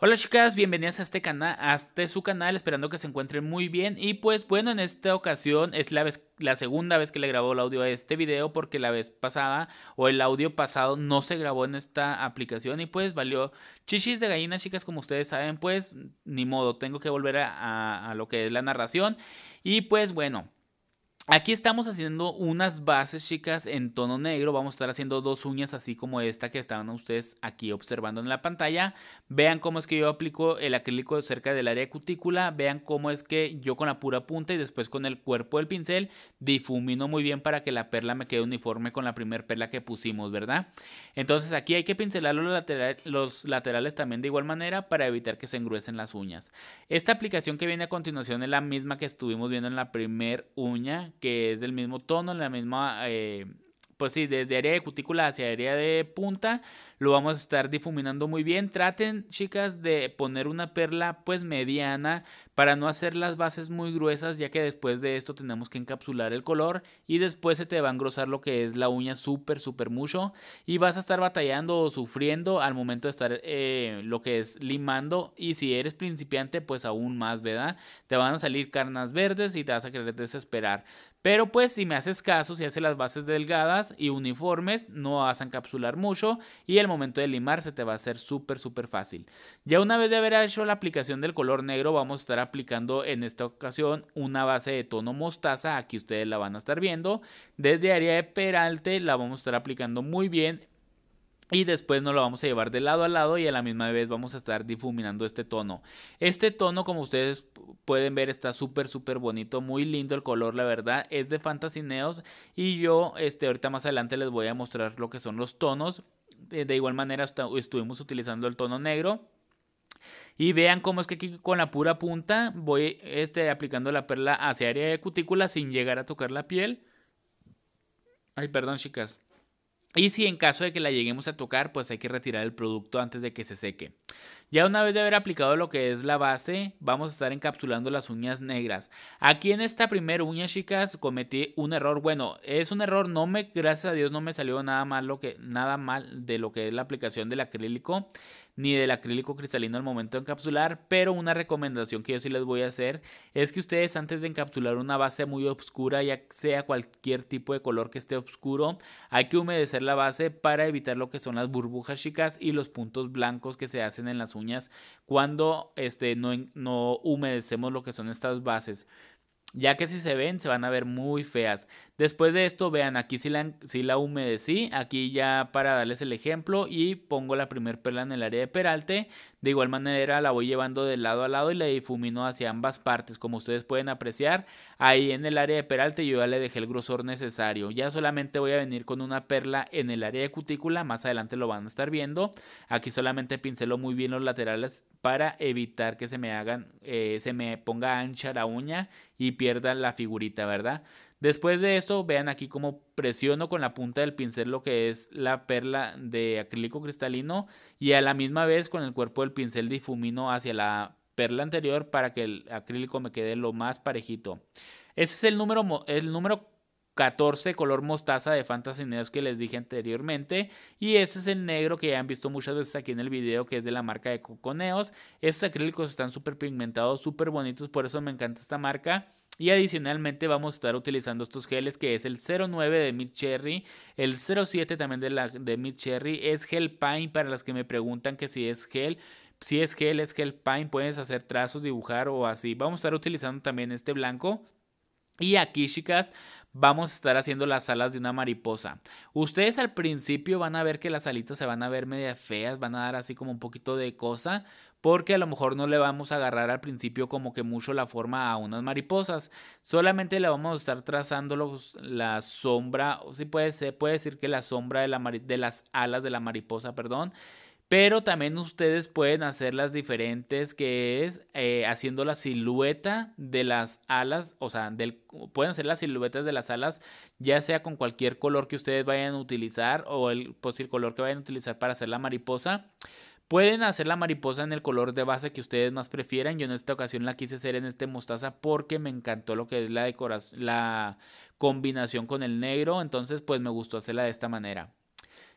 Hola chicas, bienvenidas a este canal, a este su canal, esperando que se encuentren muy bien y pues bueno, en esta ocasión es la, vez, la segunda vez que le grabó el audio a este video porque la vez pasada o el audio pasado no se grabó en esta aplicación y pues valió chichis de gallina chicas como ustedes saben pues ni modo, tengo que volver a lo que es la narración y pues bueno. Aquí estamos haciendo unas bases, chicas, en tono negro. Vamos a estar haciendo dos uñas así como esta que estaban ustedes aquí observando en la pantalla. Vean cómo es que yo aplico el acrílico cerca del área de cutícula. Vean cómo es que yo con la pura punta y después con el cuerpo del pincel difumino muy bien para que la perla me quede uniforme con la primera perla que pusimos, ¿verdad? Entonces aquí hay que pincelar los, los laterales también de igual manera para evitar que se engruesen las uñas. Esta aplicación que viene a continuación es la misma que estuvimos viendo en la primer uña que es del mismo tono, la misma eh, pues sí, desde área de cutícula hacia área de punta, lo vamos a estar difuminando muy bien. Traten, chicas, de poner una perla pues mediana para no hacer las bases muy gruesas, ya que después de esto tenemos que encapsular el color y después se te va a engrosar lo que es la uña súper, súper mucho y vas a estar batallando o sufriendo al momento de estar eh, lo que es limando y si eres principiante pues aún más, ¿verdad? Te van a salir carnas verdes y te vas a querer desesperar. Pero pues si me haces caso, si haces las bases delgadas y uniformes, no vas a encapsular mucho y el momento de limar se te va a hacer súper, súper fácil. Ya una vez de haber hecho la aplicación del color negro, vamos a estar aplicando en esta ocasión una base de tono mostaza, aquí ustedes la van a estar viendo. Desde área de peralte la vamos a estar aplicando muy bien y después nos lo vamos a llevar de lado a lado y a la misma vez vamos a estar difuminando este tono. Este tono, como ustedes pueden ver, está súper, súper bonito, muy lindo el color, la verdad, es de Neos. Y yo, este, ahorita más adelante les voy a mostrar lo que son los tonos. De igual manera estuvimos utilizando el tono negro. Y vean cómo es que aquí con la pura punta voy este, aplicando la perla hacia área de cutícula sin llegar a tocar la piel. Ay, perdón chicas. Y si en caso de que la lleguemos a tocar, pues hay que retirar el producto antes de que se seque. Ya una vez de haber aplicado lo que es la base, vamos a estar encapsulando las uñas negras. Aquí en esta primera uña, chicas, cometí un error. Bueno, es un error, no me, gracias a Dios, no me salió nada que, nada mal de lo que es la aplicación del acrílico ni del acrílico cristalino al momento de encapsular, pero una recomendación que yo sí les voy a hacer es que ustedes antes de encapsular una base muy oscura, ya sea cualquier tipo de color que esté oscuro, hay que humedecer la base para evitar lo que son las burbujas chicas y los puntos blancos que se hacen en las uñas cuando este, no, no humedecemos lo que son estas bases ya que si se ven se van a ver muy feas. Después de esto, vean, aquí sí la, humedecí, aquí ya para darles el ejemplo y pongo la primera perla en el área de peralte. De igual manera la voy llevando de lado a lado y la difumino hacia ambas partes, como ustedes pueden apreciar. Ahí en el área de peralte yo ya le dejé el grosor necesario. Ya solamente voy a venir con una perla en el área de cutícula, más adelante lo van a estar viendo. Aquí solamente pincelo muy bien los laterales para evitar que se me hagan, eh, se me ponga ancha la uña y pierda la figurita, ¿verdad? Después de esto, vean aquí cómo presiono con la punta del pincel lo que es la perla de acrílico cristalino y a la misma vez con el cuerpo del pincel difumino hacia la perla anterior para que el acrílico me quede lo más parejito. Ese es el número, el número 14 color mostaza de Fantasy Neos que les dije anteriormente. Y ese es el negro que ya han visto muchas veces aquí en el video, que es de la marca de Coconeos. Estos acrílicos están súper pigmentados, súper bonitos, por eso me encanta esta marca. Y adicionalmente vamos a estar utilizando estos geles que es el 09 de Mid Cherry, el 07 también de, la, de Mid Cherry, es gel pine para las que me preguntan que si es gel. Si es gel, es gel pine, puedes hacer trazos, dibujar o así. Vamos a estar utilizando también este blanco. Y aquí, chicas, vamos a estar haciendo las alas de una mariposa. Ustedes al principio van a ver que las alitas se van a ver media feas, van a dar así como un poquito de cosa, porque a lo mejor no le vamos a agarrar al principio como que mucho la forma a unas mariposas, solamente le vamos a estar trazando los, la sombra, o si puede, ser, puede decir que la sombra de, la de las alas de la mariposa, perdón, pero también ustedes pueden hacer las diferentes, que es eh, haciendo la silueta de las alas, o sea, pueden hacer las siluetas de las alas, ya sea con cualquier color que ustedes vayan a utilizar o el, posible pues, color que vayan a utilizar para hacer la mariposa. Pueden hacer la mariposa en el color de base que ustedes más prefieran. Yo en esta ocasión la quise hacer en este mostaza porque me encantó lo que es la decoración, la combinación con el negro. Entonces, pues me gustó hacerla de esta manera.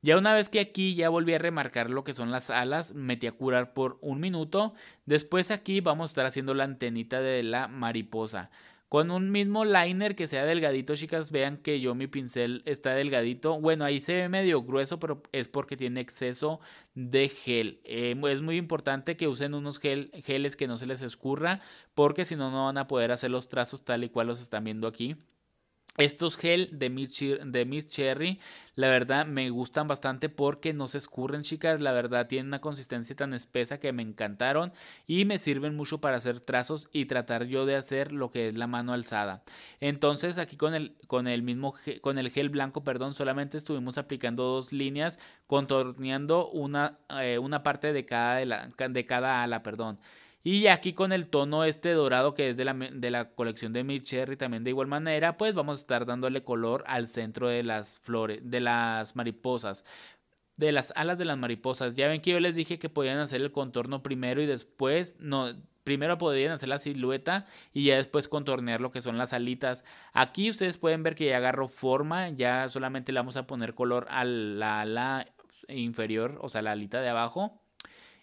Ya una vez que aquí ya volví a remarcar lo que son las alas, metí a curar por un minuto. Después aquí vamos a estar haciendo la antenita de la mariposa con un mismo liner que sea delgadito, chicas, vean que yo mi pincel está delgadito. Bueno, ahí se ve medio grueso, pero es porque tiene exceso de gel. Em, es muy importante que usen unos gel, geles que no se les escurra, porque si no, no van a poder hacer los trazos tal y cual los están viendo aquí. Estos gel de Mid, de Cherry, la verdad me gustan bastante porque no se escurren, chicas. La verdad tienen una consistencia tan espesa que me encantaron y me sirven mucho para hacer trazos y tratar yo de hacer lo que es la mano alzada. Entonces, aquí con el, con el mismo con el gel blanco, perdón, solamente estuvimos aplicando dos líneas, contorneando una, eh, una parte de cada, de, la, de cada ala, perdón. Y aquí con el tono este dorado que es de la, colección de micherry Cherry también de igual manera, pues vamos a estar dándole color al centro de las flores, de las mariposas, de las alas de las mariposas. Ya ven que yo les dije que podían hacer el contorno primero y después, no, primero podían hacer la silueta y ya después contornear lo que son las alitas. Aquí ustedes pueden ver que ya agarro forma, ya solamente le vamos a poner color a la ala inferior, o sea, la alita de abajo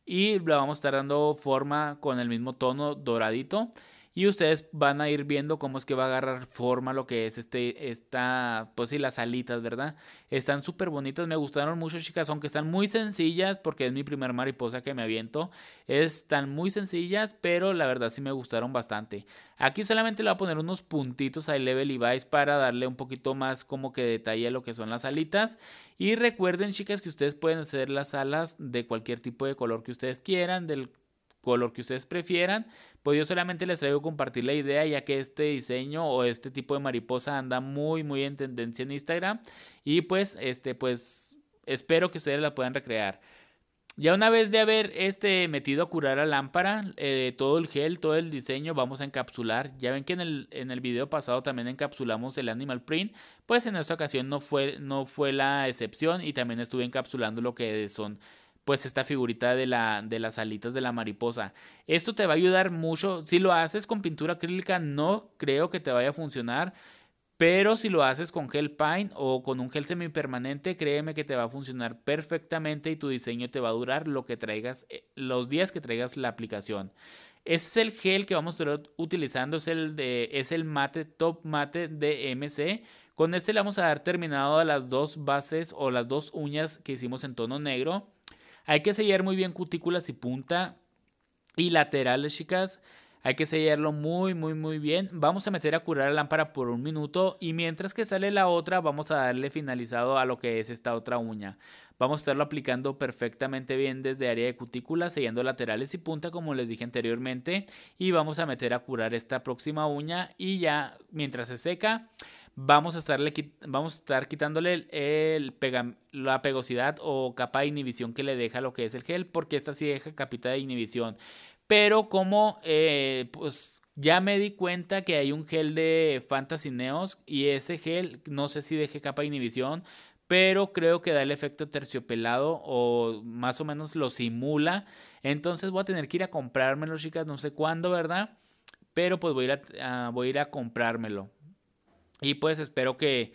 y la vamos a estar dando forma con el mismo tono doradito y ustedes van a ir viendo cómo es que va a agarrar forma lo que es este, esta, pues sí, las alitas, ¿verdad? Están súper bonitas, me gustaron mucho, chicas, aunque están muy sencillas, porque es mi primer mariposa que me aviento. Están muy sencillas, pero la verdad sí me gustaron bastante. Aquí solamente le voy a poner unos puntitos a Level Vice para darle un poquito más como que detalle a lo que son las alitas. Y recuerden, chicas, que ustedes pueden hacer las alas de cualquier tipo de color que ustedes quieran, del color que ustedes prefieran. Pues yo solamente les traigo compartir la idea ya que este diseño o este tipo de mariposa anda muy muy en tendencia en Instagram y pues este pues espero que ustedes la puedan recrear. Ya una vez de haber este, metido a curar la lámpara, eh, todo el gel, todo el diseño vamos a encapsular. Ya ven que en el, en el video pasado también encapsulamos el animal print, pues en esta ocasión no fue, no fue la excepción y también estuve encapsulando lo que son pues esta figurita de, las alitas de la mariposa. Esto te va a ayudar mucho. Si lo haces con pintura acrílica, no creo que te vaya a funcionar. Pero si lo haces con gel pine o con un gel semipermanente, créeme que te va a funcionar perfectamente y tu diseño te va a durar lo que traigas, eh, los días que traigas la aplicación. Este es el gel que vamos a estar utilizando, es el, de, es el mate Top Mate de MC. Con este le vamos a dar terminado a las dos bases o las dos uñas que hicimos en tono negro. Hay que sellar muy bien cutículas y punta y laterales, chicas. Hay que sellarlo muy, muy, muy bien. Vamos a meter a curar la lámpara por un minuto y mientras que sale la otra, vamos a darle finalizado a lo que es esta otra uña. Vamos a estarlo aplicando perfectamente bien desde área de cutículas sellando laterales y punta como les dije anteriormente. Y vamos a meter a curar esta próxima uña y ya mientras se seca, vamos a, vamos a estar quitándole el, la pegosidad o capa de inhibición que le deja lo que es el gel, porque esta sí deja capita de inhibición. Pero como eh, pues ya me di cuenta que hay un gel de Fantasy Neos y ese gel no sé si deje capa de inhibición, pero creo que da el efecto terciopelado o más o menos lo simula. Entonces voy a tener que ir a comprármelo, chicas, no sé cuándo, ¿verdad? Pero pues voy voy a, ir a comprármelo. Y pues espero que,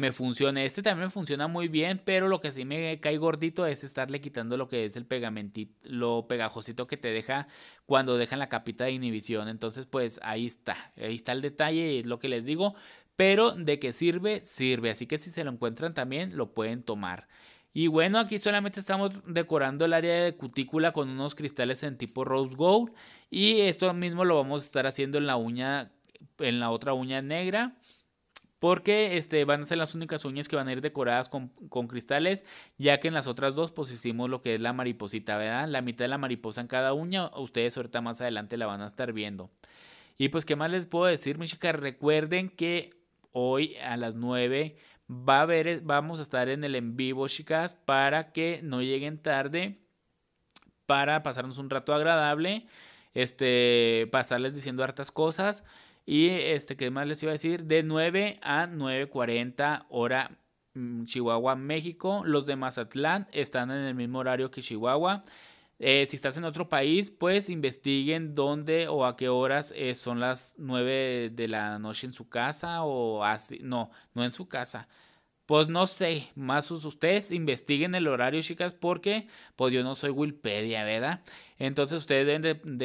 me funcione. Este también funciona muy bien, pero lo que sí me cae gordito es estarle quitando lo que es el pegamentito, lo pegajosito que te deja cuando dejan la capita de inhibición. Entonces, pues ahí está, ahí está el detalle, y es lo que les digo. Pero de qué sirve, sirve. Así que si se lo encuentran también, lo pueden tomar. Y bueno, aquí solamente estamos decorando el área de cutícula con unos cristales en tipo rose gold. Y esto mismo lo vamos a estar haciendo en la uña, en la otra uña negra. Porque este, van a ser las únicas uñas que van a ir decoradas con, cristales, ya que en las otras dos pues hicimos lo que es la mariposita, ¿verdad? La mitad de la mariposa en cada uña, ustedes ahorita más adelante la van a estar viendo. Y pues, ¿qué más les puedo decir, mis chicas? Recuerden que hoy a las 9 va a haber, vamos a estar en el en vivo, chicas, para que no lleguen tarde, para pasarnos un rato agradable, este, para estarles diciendo hartas cosas. Y este, ¿qué más les iba a decir? De 9 a 9.40 hora mm, Chihuahua, México. Los de Mazatlán están en el mismo horario que Chihuahua. Eh, si estás en otro país, pues investiguen dónde o a qué horas eh, son las 9 de la noche en su casa o así. No, no en su casa. Pues no sé, más ustedes investiguen el horario, chicas, porque pues yo no soy Wikipedia, ¿verdad? Entonces ustedes deben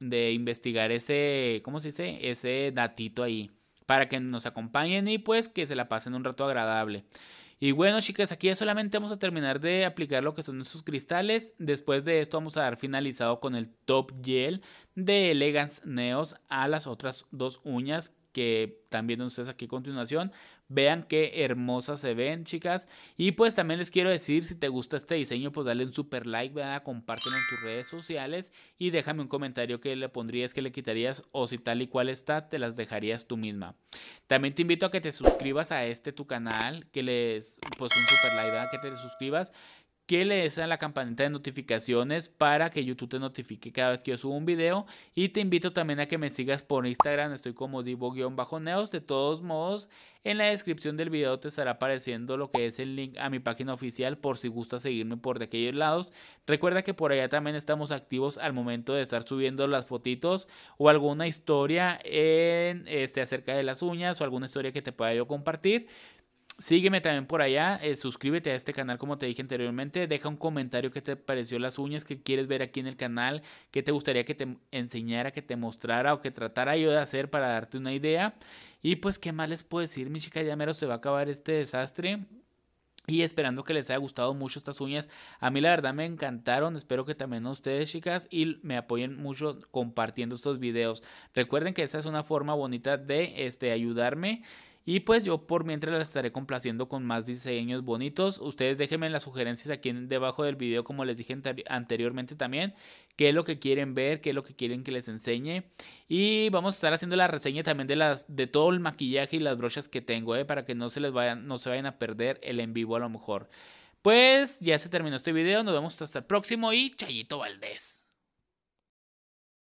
de, investigar ese, ¿cómo se dice? Ese datito ahí, para que nos acompañen y pues que se la pasen un rato agradable. Y bueno, chicas, aquí solamente vamos a terminar de aplicar lo que son esos cristales. Después de esto vamos a dar finalizado con el top gel de Elegance Neos a las otras dos uñas que están viendo ustedes aquí a continuación. Vean qué hermosas se ven, chicas. Y pues también les quiero decir, si te gusta este diseño, pues dale un super like, Compártelo en tus redes sociales y déjame un comentario que le pondrías, que le quitarías o si tal y cual está, te las dejarías tú misma. También te invito a que te suscribas a este tu canal, que les, pues un super like, Que te suscribas que le des a la campanita de notificaciones para que YouTube te notifique cada vez que yo subo un video. Y te invito también a que me sigas por Instagram, estoy como divo-neos. De todos modos, en la descripción del video te estará apareciendo lo que es el link a mi página oficial por si gustas seguirme por de aquellos lados. Recuerda que por allá también estamos activos al momento de estar subiendo las fotitos o alguna historia en, este, acerca de las uñas o alguna historia que te pueda yo compartir. Sígueme también por allá, eh, suscríbete a este canal como te dije anteriormente, deja un comentario que te pareció las uñas que quieres ver aquí en el canal, que te gustaría que te enseñara, que te mostrara o que tratara yo de hacer para darte una idea. Y pues, ¿qué más les puedo decir, mi chica? Ya mero se va a acabar este desastre. Y esperando que les haya gustado mucho estas uñas. A mí la verdad me encantaron. Espero que también a ustedes, chicas. Y me apoyen mucho compartiendo estos videos. Recuerden que esa es una forma bonita de este, ayudarme. Y pues yo por mientras las estaré complaciendo con más diseños bonitos. Ustedes déjenme las sugerencias aquí debajo del video, como les dije anteriormente también, qué es lo que quieren ver, qué es lo que quieren que les enseñe. Y vamos a estar haciendo la reseña también de, las, de todo el maquillaje y las brochas que tengo, eh, para que no se les vayan, no se vayan a perder el en vivo a lo mejor. Pues ya se terminó este video, nos vemos hasta el próximo y Chayito Valdés.